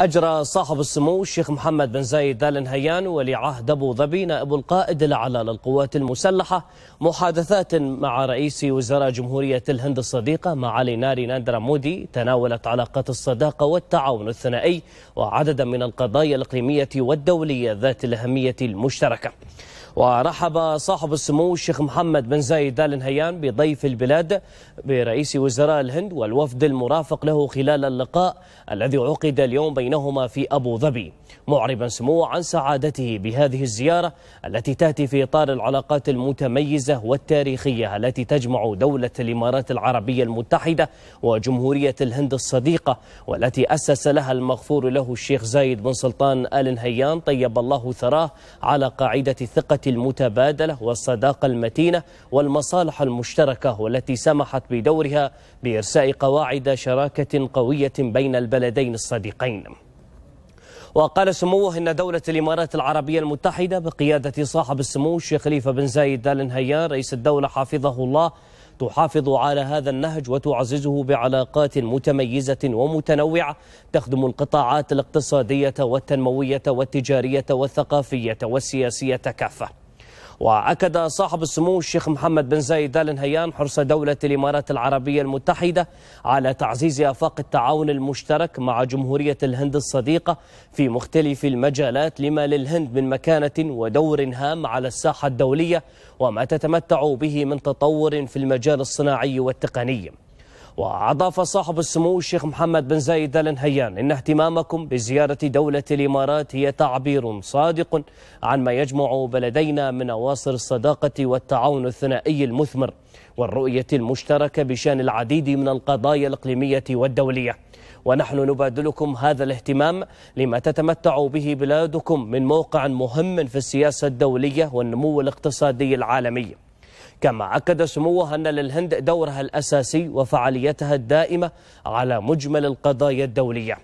أجرى صاحب السمو الشيخ محمد بن زايد آل نهيان ولي عهد أبو ظبي نائب القائد الأعلى للقوات المسلحة محادثات مع رئيس وزراء جمهورية الهند الصديقة معالي ناري ناندرا مودي تناولت علاقات الصداقة والتعاون الثنائي وعددا من القضايا الإقليمية والدولية ذات الأهمية المشتركة. ورحب صاحب السمو الشيخ محمد بن زايد آل نهيان بضيف البلاد برئيس وزراء الهند والوفد المرافق له خلال اللقاء الذي عقد اليوم بينهما في أبو ظبي معربا سموه عن سعادته بهذه الزيارة التي تأتي في إطار العلاقات المتميزة والتاريخية التي تجمع دولة الإمارات العربية المتحدة وجمهورية الهند الصديقة والتي أسس لها المغفور له الشيخ زايد بن سلطان آل نهيان طيب الله ثراه على قاعدة ثقة المتبادلة والصداقة المتينة والمصالح المشتركة والتي سمحت بدورها بإرساء قواعد شراكة قوية بين البلدين الصديقين وقال سموه إن دولة الإمارات العربية المتحدة بقيادة صاحب السمو الشيخ خليفة بن زايد آل نهيان رئيس الدولة حافظه الله تحافظ على هذا النهج وتعززه بعلاقات متميزة ومتنوعة تخدم القطاعات الاقتصادية والتنموية والتجارية والثقافية والسياسية كافة وأكد صاحب السمو الشيخ محمد بن زايد آل نهيان حرص دولة الإمارات العربية المتحدة على تعزيز آفاق التعاون المشترك مع جمهورية الهند الصديقة في مختلف المجالات لما للهند من مكانة ودور هام على الساحة الدولية وما تتمتع به من تطور في المجال الصناعي والتقني وأضاف صاحب السمو الشيخ محمد بن زايد آل نهيان إن اهتمامكم بزيارة دولة الإمارات هي تعبير صادق عن ما يجمع بلدينا من أواصر الصداقة والتعاون الثنائي المثمر والرؤية المشتركة بشأن العديد من القضايا الإقليمية والدولية ونحن نبادلكم هذا الاهتمام لما تتمتع به بلادكم من موقع مهم في السياسة الدولية والنمو الاقتصادي العالمي كما أكد سموه أن للهند دورها الأساسي وفعاليتها الدائمة على مجمل القضايا الدولية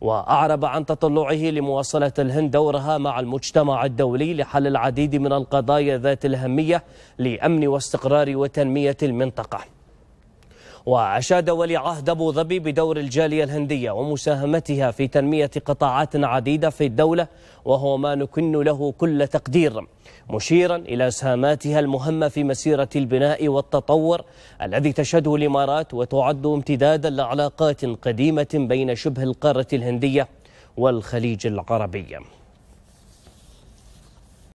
وأعرب عن تطلعه لمواصلة الهند دورها مع المجتمع الدولي لحل العديد من القضايا ذات الأهمية لأمن واستقرار وتنمية المنطقة وأشاد ولي عهد أبو ظبي بدور الجالية الهندية ومساهمتها في تنمية قطاعات عديدة في الدولة وهو ما نكن له كل تقدير مشيرا إلى إسهاماتها المهمة في مسيرة البناء والتطور الذي تشهده الإمارات وتعد امتدادا لعلاقات قديمة بين شبه القارة الهندية والخليج العربي